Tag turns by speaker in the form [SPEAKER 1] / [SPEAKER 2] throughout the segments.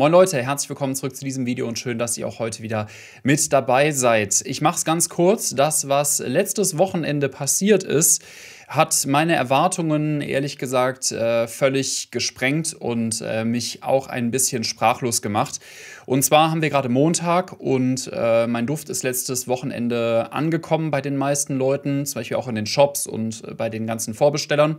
[SPEAKER 1] Moin Leute, herzlich willkommen zurück zu diesem Video und schön, dass ihr auch heute wieder mit dabei seid. Ich mache es ganz kurz. Das, was letztes Wochenende passiert ist, hat meine Erwartungen ehrlich gesagt äh, völlig gesprengt und äh, mich auch ein bisschen sprachlos gemacht. Und zwar haben wir gerade Montag und äh, mein Duft ist letztes Wochenende angekommen bei den meisten Leuten, zum Beispiel auch in den Shops und bei den ganzen Vorbestellern.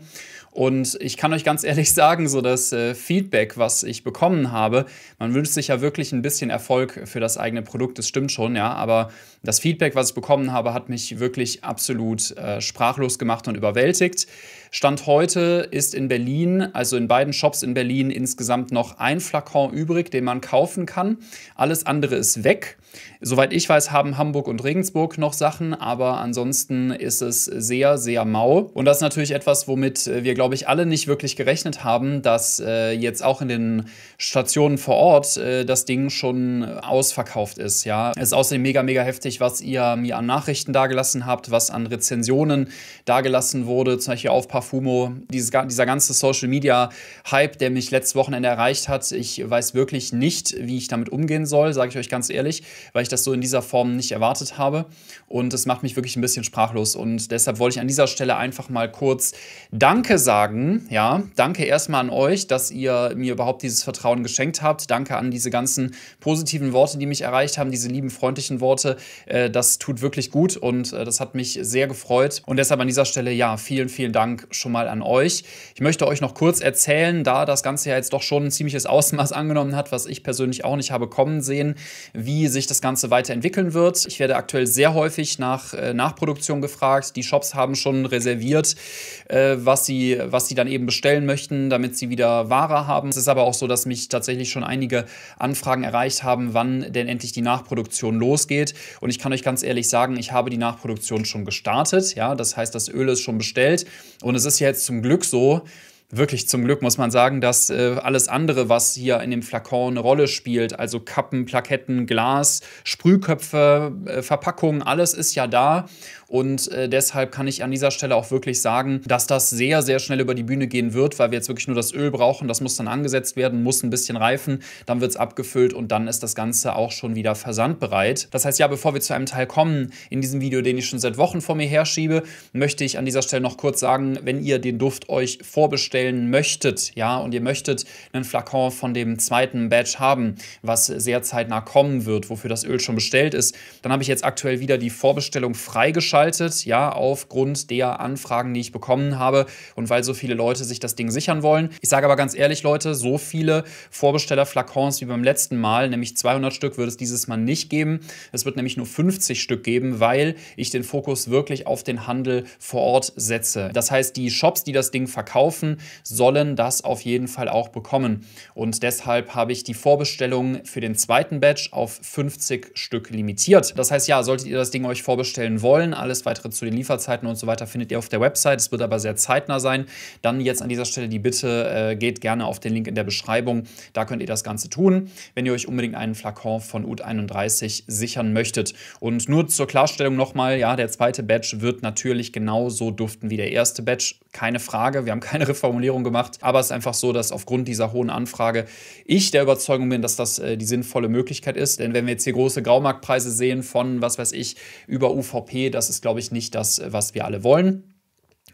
[SPEAKER 1] Und ich kann euch ganz ehrlich sagen, so das Feedback, was ich bekommen habe, man wünscht sich ja wirklich ein bisschen Erfolg für das eigene Produkt, das stimmt schon, ja. Aber das Feedback, was ich bekommen habe, hat mich wirklich absolut sprachlos gemacht und überwältigt bewältigt. Stand heute ist in Berlin, also in beiden Shops in Berlin, insgesamt noch ein Flakon übrig, den man kaufen kann. Alles andere ist weg. Soweit ich weiß, haben Hamburg und Regensburg noch Sachen, aber ansonsten ist es sehr, sehr mau. Und das ist natürlich etwas, womit wir, glaube ich, alle nicht wirklich gerechnet haben, dass äh, jetzt auch in den Stationen vor Ort äh, das Ding schon ausverkauft ist. Ja, es ist außerdem mega, mega heftig, was ihr mir an Nachrichten dagelassen habt, was an Rezensionen dagelassen wurde wurde, zum Beispiel auf Parfumo, dieses, dieser ganze Social Media Hype, der mich letztes Wochenende erreicht hat. Ich weiß wirklich nicht, wie ich damit umgehen soll, sage ich euch ganz ehrlich, weil ich das so in dieser Form nicht erwartet habe. Und es macht mich wirklich ein bisschen sprachlos. Und deshalb wollte ich an dieser Stelle einfach mal kurz Danke sagen. Ja, danke erstmal an euch, dass ihr mir überhaupt dieses Vertrauen geschenkt habt. Danke an diese ganzen positiven Worte, die mich erreicht haben, diese lieben, freundlichen Worte. Äh, das tut wirklich gut und äh, das hat mich sehr gefreut. Und deshalb an dieser Stelle, ja, vielen, vielen Dank schon mal an euch. Ich möchte euch noch kurz erzählen, da das Ganze ja jetzt doch schon ein ziemliches Ausmaß angenommen hat, was ich persönlich auch nicht habe kommen sehen, wie sich das Ganze weiterentwickeln wird. Ich werde aktuell sehr häufig nach äh, Nachproduktion gefragt. Die Shops haben schon reserviert, äh, was, sie, was sie dann eben bestellen möchten, damit sie wieder Ware haben. Es ist aber auch so, dass mich tatsächlich schon einige Anfragen erreicht haben, wann denn endlich die Nachproduktion losgeht. Und ich kann euch ganz ehrlich sagen, ich habe die Nachproduktion schon gestartet. Ja, das heißt, das Öl ist schon bestellt. Und es ist ja jetzt zum Glück so, wirklich zum Glück muss man sagen, dass äh, alles andere, was hier in dem Flakon eine Rolle spielt, also Kappen, Plaketten, Glas, Sprühköpfe, äh, Verpackungen, alles ist ja da. Und äh, deshalb kann ich an dieser Stelle auch wirklich sagen, dass das sehr, sehr schnell über die Bühne gehen wird, weil wir jetzt wirklich nur das Öl brauchen. Das muss dann angesetzt werden, muss ein bisschen reifen, dann wird es abgefüllt und dann ist das Ganze auch schon wieder versandbereit. Das heißt ja, bevor wir zu einem Teil kommen in diesem Video, den ich schon seit Wochen vor mir herschiebe, möchte ich an dieser Stelle noch kurz sagen, wenn ihr den Duft euch vorbestellen möchtet, ja, und ihr möchtet einen Flakon von dem zweiten Badge haben, was sehr zeitnah kommen wird, wofür das Öl schon bestellt ist, dann habe ich jetzt aktuell wieder die Vorbestellung freigeschaltet geschaltet, ja, aufgrund der Anfragen, die ich bekommen habe und weil so viele Leute sich das Ding sichern wollen. Ich sage aber ganz ehrlich, Leute, so viele Vorbestellerflakons wie beim letzten Mal, nämlich 200 Stück, wird es dieses Mal nicht geben. Es wird nämlich nur 50 Stück geben, weil ich den Fokus wirklich auf den Handel vor Ort setze. Das heißt, die Shops, die das Ding verkaufen, sollen das auf jeden Fall auch bekommen. Und deshalb habe ich die Vorbestellungen für den zweiten Batch auf 50 Stück limitiert. Das heißt, ja, solltet ihr das Ding euch vorbestellen wollen, alle alles weitere zu den Lieferzeiten und so weiter findet ihr auf der Website. Es wird aber sehr zeitnah sein. Dann jetzt an dieser Stelle die Bitte, äh, geht gerne auf den Link in der Beschreibung. Da könnt ihr das Ganze tun, wenn ihr euch unbedingt einen Flakon von UT 31 sichern möchtet. Und nur zur Klarstellung nochmal, ja, der zweite Batch wird natürlich genauso duften wie der erste Batch. Keine Frage, wir haben keine Reformulierung gemacht, aber es ist einfach so, dass aufgrund dieser hohen Anfrage ich der Überzeugung bin, dass das äh, die sinnvolle Möglichkeit ist. Denn wenn wir jetzt hier große Graumarktpreise sehen von, was weiß ich, über UVP, das ist glaube ich, nicht das, äh, was wir alle wollen.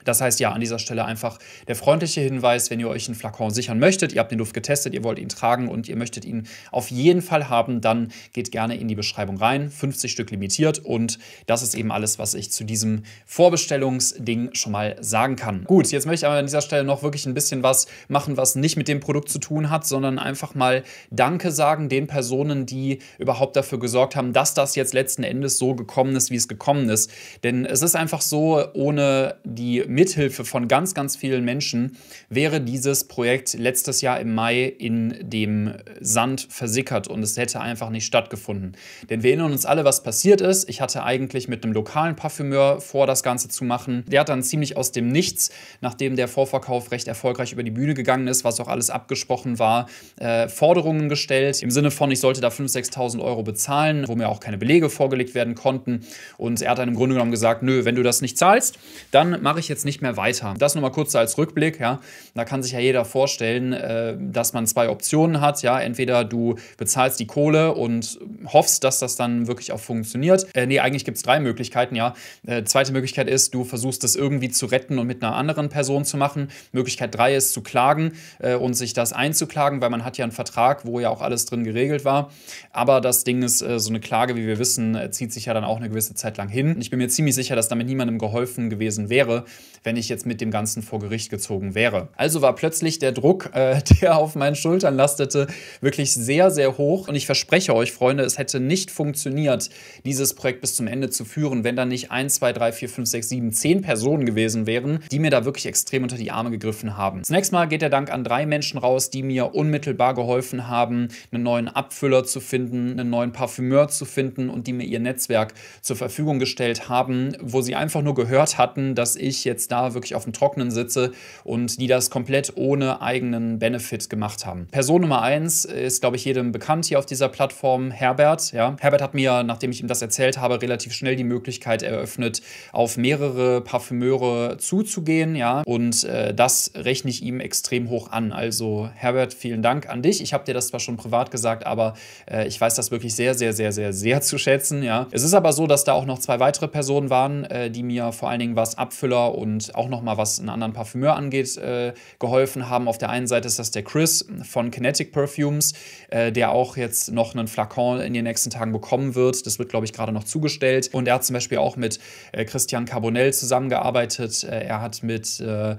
[SPEAKER 1] Das heißt ja, an dieser Stelle einfach der freundliche Hinweis, wenn ihr euch einen Flakon sichern möchtet, ihr habt den Duft getestet, ihr wollt ihn tragen und ihr möchtet ihn auf jeden Fall haben, dann geht gerne in die Beschreibung rein. 50 Stück limitiert und das ist eben alles, was ich zu diesem Vorbestellungsding schon mal sagen kann. Gut, jetzt möchte ich aber an dieser Stelle noch wirklich ein bisschen was machen, was nicht mit dem Produkt zu tun hat, sondern einfach mal Danke sagen den Personen, die überhaupt dafür gesorgt haben, dass das jetzt letzten Endes so gekommen ist, wie es gekommen ist. Denn es ist einfach so, ohne die Mithilfe von ganz, ganz vielen Menschen wäre dieses Projekt letztes Jahr im Mai in dem Sand versickert und es hätte einfach nicht stattgefunden. Denn wir erinnern uns alle, was passiert ist. Ich hatte eigentlich mit einem lokalen Parfümeur vor, das Ganze zu machen. Der hat dann ziemlich aus dem Nichts, nachdem der Vorverkauf recht erfolgreich über die Bühne gegangen ist, was auch alles abgesprochen war, äh, Forderungen gestellt. Im Sinne von, ich sollte da 5.000, 6.000 Euro bezahlen, wo mir auch keine Belege vorgelegt werden konnten. Und er hat dann im Grunde genommen gesagt, nö, wenn du das nicht zahlst, dann mache ich jetzt nicht mehr weiter. Das nur mal kurz als Rückblick. Ja. Da kann sich ja jeder vorstellen, äh, dass man zwei Optionen hat. Ja. Entweder du bezahlst die Kohle und hoffst, dass das dann wirklich auch funktioniert. Äh, nee, eigentlich gibt es drei Möglichkeiten. Ja. Äh, zweite Möglichkeit ist, du versuchst es irgendwie zu retten und mit einer anderen Person zu machen. Möglichkeit drei ist zu klagen äh, und sich das einzuklagen, weil man hat ja einen Vertrag, wo ja auch alles drin geregelt war. Aber das Ding ist, äh, so eine Klage, wie wir wissen, äh, zieht sich ja dann auch eine gewisse Zeit lang hin. Ich bin mir ziemlich sicher, dass damit niemandem geholfen gewesen wäre, wenn ich jetzt mit dem Ganzen vor Gericht gezogen wäre. Also war plötzlich der Druck, äh, der auf meinen Schultern lastete, wirklich sehr, sehr hoch. Und ich verspreche euch, Freunde, es hätte nicht funktioniert, dieses Projekt bis zum Ende zu führen, wenn da nicht 1, 2, 3, 4, 5, 6, 7, 10 Personen gewesen wären, die mir da wirklich extrem unter die Arme gegriffen haben. Zunächst mal geht der Dank an drei Menschen raus, die mir unmittelbar geholfen haben, einen neuen Abfüller zu finden, einen neuen Parfümeur zu finden und die mir ihr Netzwerk zur Verfügung gestellt haben, wo sie einfach nur gehört hatten, dass ich jetzt jetzt da wirklich auf dem Trockenen sitze und die das komplett ohne eigenen Benefit gemacht haben. Person Nummer eins ist, glaube ich, jedem bekannt hier auf dieser Plattform, Herbert. Ja. Herbert hat mir, nachdem ich ihm das erzählt habe, relativ schnell die Möglichkeit eröffnet, auf mehrere Parfümeure zuzugehen. Ja. Und äh, das rechne ich ihm extrem hoch an. Also Herbert, vielen Dank an dich. Ich habe dir das zwar schon privat gesagt, aber äh, ich weiß das wirklich sehr, sehr, sehr, sehr, sehr zu schätzen. Ja. Es ist aber so, dass da auch noch zwei weitere Personen waren, äh, die mir vor allen Dingen was Abfüller und und auch nochmal, was einen anderen Parfümeur angeht, äh, geholfen haben. Auf der einen Seite ist das der Chris von Kinetic Perfumes, äh, der auch jetzt noch einen Flakon in den nächsten Tagen bekommen wird. Das wird, glaube ich, gerade noch zugestellt. Und er hat zum Beispiel auch mit äh, Christian Carbonell zusammengearbeitet. Äh, er hat mit äh,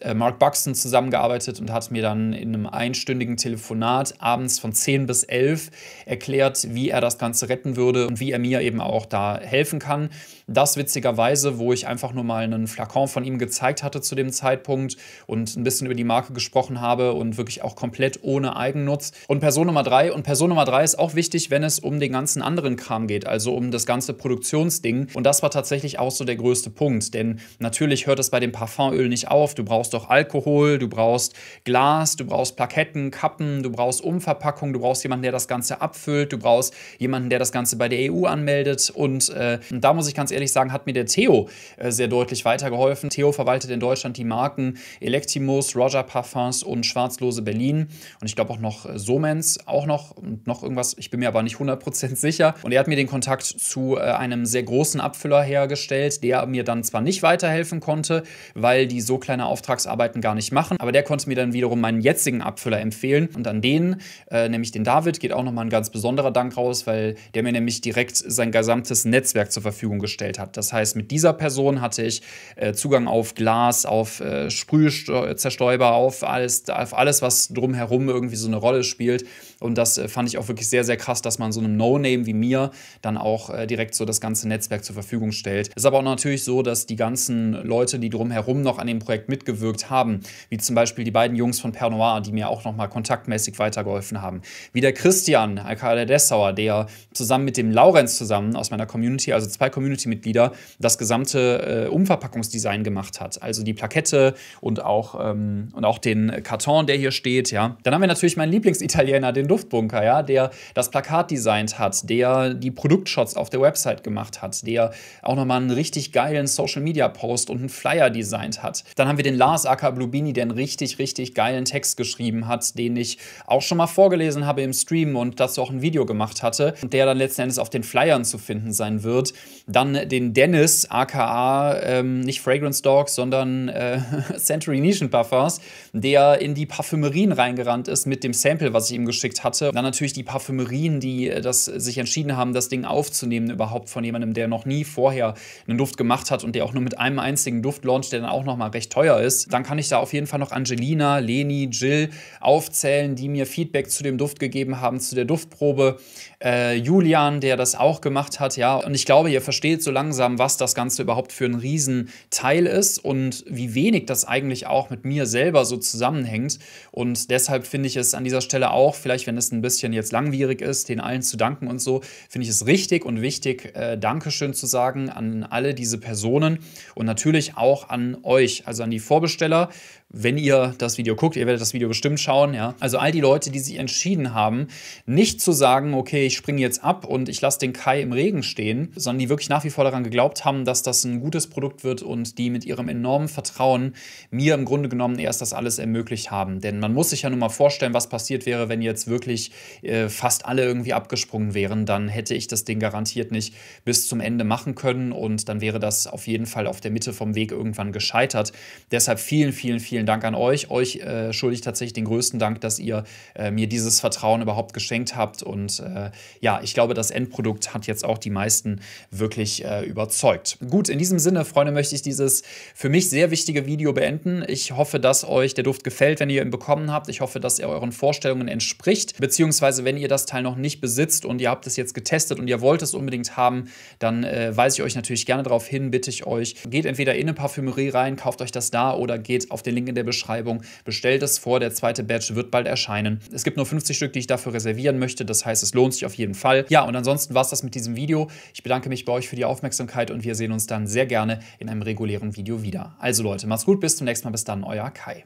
[SPEAKER 1] äh, Mark Buxton zusammengearbeitet und hat mir dann in einem einstündigen Telefonat abends von 10 bis 11 erklärt, wie er das Ganze retten würde und wie er mir eben auch da helfen kann. Das witzigerweise, wo ich einfach nur mal einen Flakon von ihm gezeigt hatte zu dem Zeitpunkt und ein bisschen über die Marke gesprochen habe und wirklich auch komplett ohne Eigennutz. Und Person Nummer 3 und Person Nummer 3 ist auch wichtig, wenn es um den ganzen anderen Kram geht, also um das ganze Produktionsding. Und das war tatsächlich auch so der größte Punkt, denn natürlich hört es bei dem Parfumöl nicht auf. Du brauchst brauchst auch Alkohol, du brauchst Glas, du brauchst Plaketten, Kappen, du brauchst Umverpackung, du brauchst jemanden, der das Ganze abfüllt, du brauchst jemanden, der das Ganze bei der EU anmeldet. Und äh, da muss ich ganz ehrlich sagen, hat mir der Theo äh, sehr deutlich weitergeholfen. Theo verwaltet in Deutschland die Marken Electimus, Roger Parfums und Schwarzlose Berlin. Und ich glaube auch noch äh, Somens, auch noch und noch irgendwas. Ich bin mir aber nicht 100% sicher. Und er hat mir den Kontakt zu äh, einem sehr großen Abfüller hergestellt, der mir dann zwar nicht weiterhelfen konnte, weil die so kleine Auftrag Auftragsarbeiten gar nicht machen. Aber der konnte mir dann wiederum meinen jetzigen Abfüller empfehlen. Und an den, äh, nämlich den David, geht auch nochmal ein ganz besonderer Dank raus, weil der mir nämlich direkt sein gesamtes Netzwerk zur Verfügung gestellt hat. Das heißt, mit dieser Person hatte ich äh, Zugang auf Glas, auf äh, Sprühzerstäuber, auf alles, auf alles, was drumherum irgendwie so eine Rolle spielt. Und das äh, fand ich auch wirklich sehr, sehr krass, dass man so einem No-Name wie mir dann auch äh, direkt so das ganze Netzwerk zur Verfügung stellt. Ist aber auch natürlich so, dass die ganzen Leute, die drumherum noch an dem Projekt mitgewirkt haben, wie zum Beispiel die beiden Jungs von Pernoir, die mir auch nochmal kontaktmäßig weitergeholfen haben, wie der Christian, aka der Dessauer, der zusammen mit dem Laurenz zusammen aus meiner Community, also zwei Community-Mitglieder, das gesamte äh, Umverpackungsdesign gemacht hat. Also die Plakette und auch, ähm, und auch den Karton, der hier steht, ja. Dann haben wir natürlich meinen Lieblingsitaliener, den Duftbunker, ja, der das Plakat designt hat, der die Produktshots auf der Website gemacht hat, der auch nochmal einen richtig geilen Social Media Post und einen Flyer designt hat. Dann haben wir den Lars Aka Blubini, der einen richtig, richtig geilen Text geschrieben hat, den ich auch schon mal vorgelesen habe im Stream und dazu auch ein Video gemacht hatte, der dann letzten Endes auf den Flyern zu finden sein wird. Dann den Dennis, aka ähm, nicht Fragrance Dogs, sondern äh, Century Nation Buffers, der in die Parfümerien reingerannt ist mit dem Sample, was ich ihm geschickt Impact hatte. dann natürlich die Parfümerien, die äh, das äh, sich entschieden haben, das Ding aufzunehmen, überhaupt von jemandem, der noch nie vorher einen Duft gemacht hat und der auch nur mit einem einzigen Duft launcht, der dann auch nochmal recht teuer ist. Dann kann ich da auf jeden Fall noch Angelina, Leni, Jill aufzählen, die mir Feedback zu dem Duft gegeben haben, zu der Duftprobe. Äh, Julian, der das auch gemacht hat, ja. Und ich glaube, ihr versteht so langsam, was das Ganze überhaupt für ein Riesenteil ist und wie wenig das eigentlich auch mit mir selber so zusammenhängt. Und deshalb finde ich es an dieser Stelle auch, vielleicht wenn es ein bisschen jetzt langwierig ist, den allen zu danken und so, finde ich es richtig und wichtig, äh, Dankeschön zu sagen an alle diese Personen und natürlich auch an euch, also an die Vorbesteller, wenn ihr das Video guckt, ihr werdet das Video bestimmt schauen, ja. Also all die Leute, die sich entschieden haben, nicht zu sagen, okay, ich springe jetzt ab und ich lasse den Kai im Regen stehen, sondern die wirklich nach wie vor daran geglaubt haben, dass das ein gutes Produkt wird und die mit ihrem enormen Vertrauen mir im Grunde genommen erst das alles ermöglicht haben. Denn man muss sich ja nun mal vorstellen, was passiert wäre, wenn jetzt wirklich wirklich äh, fast alle irgendwie abgesprungen wären, dann hätte ich das Ding garantiert nicht bis zum Ende machen können und dann wäre das auf jeden Fall auf der Mitte vom Weg irgendwann gescheitert. Deshalb vielen, vielen, vielen Dank an euch. Euch äh, schulde ich tatsächlich den größten Dank, dass ihr äh, mir dieses Vertrauen überhaupt geschenkt habt und äh, ja, ich glaube, das Endprodukt hat jetzt auch die meisten wirklich äh, überzeugt. Gut, in diesem Sinne, Freunde, möchte ich dieses für mich sehr wichtige Video beenden. Ich hoffe, dass euch der Duft gefällt, wenn ihr ihn bekommen habt. Ich hoffe, dass er euren Vorstellungen entspricht nicht. Beziehungsweise, wenn ihr das Teil noch nicht besitzt und ihr habt es jetzt getestet und ihr wollt es unbedingt haben, dann äh, weise ich euch natürlich gerne darauf hin, bitte ich euch, geht entweder in eine Parfümerie rein, kauft euch das da oder geht auf den Link in der Beschreibung, bestellt es vor, der zweite Batch wird bald erscheinen. Es gibt nur 50 Stück, die ich dafür reservieren möchte, das heißt, es lohnt sich auf jeden Fall. Ja, und ansonsten war es das mit diesem Video. Ich bedanke mich bei euch für die Aufmerksamkeit und wir sehen uns dann sehr gerne in einem regulären Video wieder. Also Leute, macht's gut, bis zum nächsten Mal, bis dann, euer Kai.